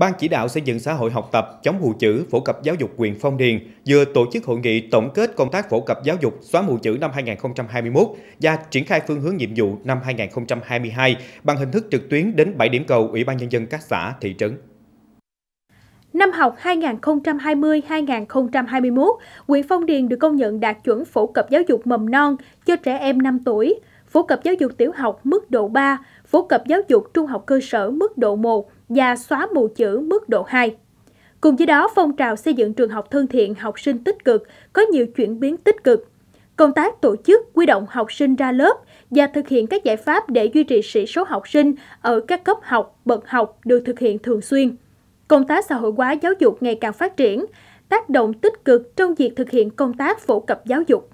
Ban chỉ đạo xây dựng xã hội học tập chống mù chữ phổ cập giáo dục quyền Phong Điền vừa tổ chức hội nghị tổng kết công tác phổ cập giáo dục xóa mù chữ năm 2021 và triển khai phương hướng nhiệm vụ năm 2022 bằng hình thức trực tuyến đến 7 điểm cầu Ủy ban Nhân dân các xã, thị trấn. Năm học 2020-2021, huyện Phong Điền được công nhận đạt chuẩn phổ cập giáo dục mầm non cho trẻ em 5 tuổi, phổ cập giáo dục tiểu học mức độ 3, phổ cập giáo dục trung học cơ sở mức độ 1 và xóa mù chữ mức độ 2. Cùng với đó, phong trào xây dựng trường học thân thiện học sinh tích cực có nhiều chuyển biến tích cực. Công tác tổ chức, quy động học sinh ra lớp và thực hiện các giải pháp để duy trì sĩ số học sinh ở các cấp học, bậc học được thực hiện thường xuyên. Công tác xã hội hóa giáo dục ngày càng phát triển, tác động tích cực trong việc thực hiện công tác phổ cập giáo dục.